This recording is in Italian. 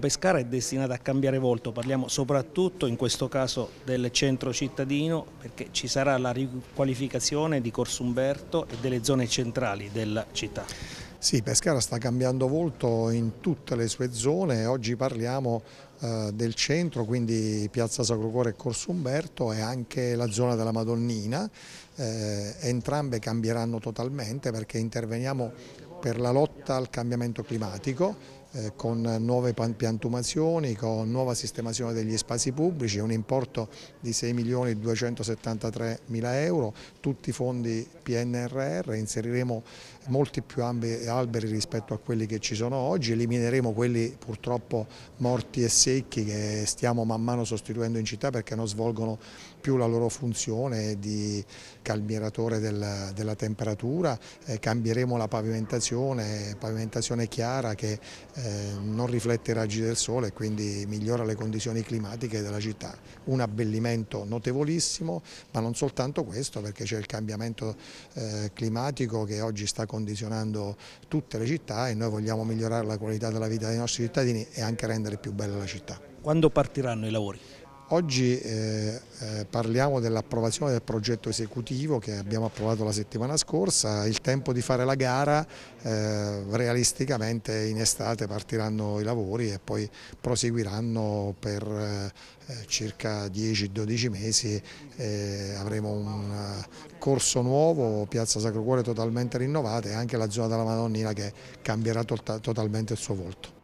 Pescara è destinata a cambiare volto, parliamo soprattutto in questo caso del centro cittadino perché ci sarà la riqualificazione di Corso Umberto e delle zone centrali della città. Sì, Pescara sta cambiando volto in tutte le sue zone, oggi parliamo eh, del centro, quindi Piazza Sacro Cuore e Corso Umberto e anche la zona della Madonnina, eh, entrambe cambieranno totalmente perché interveniamo per la lotta al cambiamento climatico eh, con nuove piantumazioni, con nuova sistemazione degli spazi pubblici, un importo di 6 milioni 273 mila euro, tutti i fondi PNRR, inseriremo molti più alberi rispetto a quelli che ci sono oggi, elimineremo quelli purtroppo morti e secchi che stiamo man mano sostituendo in città perché non svolgono più la loro funzione di calmieratore della, della temperatura, eh, cambieremo la pavimentazione, pavimentazione chiara che eh, Ehm, non riflette i raggi del sole e quindi migliora le condizioni climatiche della città. Un abbellimento notevolissimo, ma non soltanto questo perché c'è il cambiamento eh, climatico che oggi sta condizionando tutte le città e noi vogliamo migliorare la qualità della vita dei nostri cittadini e anche rendere più bella la città. Quando partiranno i lavori? Oggi eh, eh, parliamo dell'approvazione del progetto esecutivo che abbiamo approvato la settimana scorsa, il tempo di fare la gara, eh, realisticamente in estate partiranno i lavori e poi proseguiranno per eh, eh, circa 10-12 mesi, eh, avremo un corso nuovo, Piazza Sacro Cuore totalmente rinnovata e anche la zona della Madonnina che cambierà to tota-, totalmente il suo volto.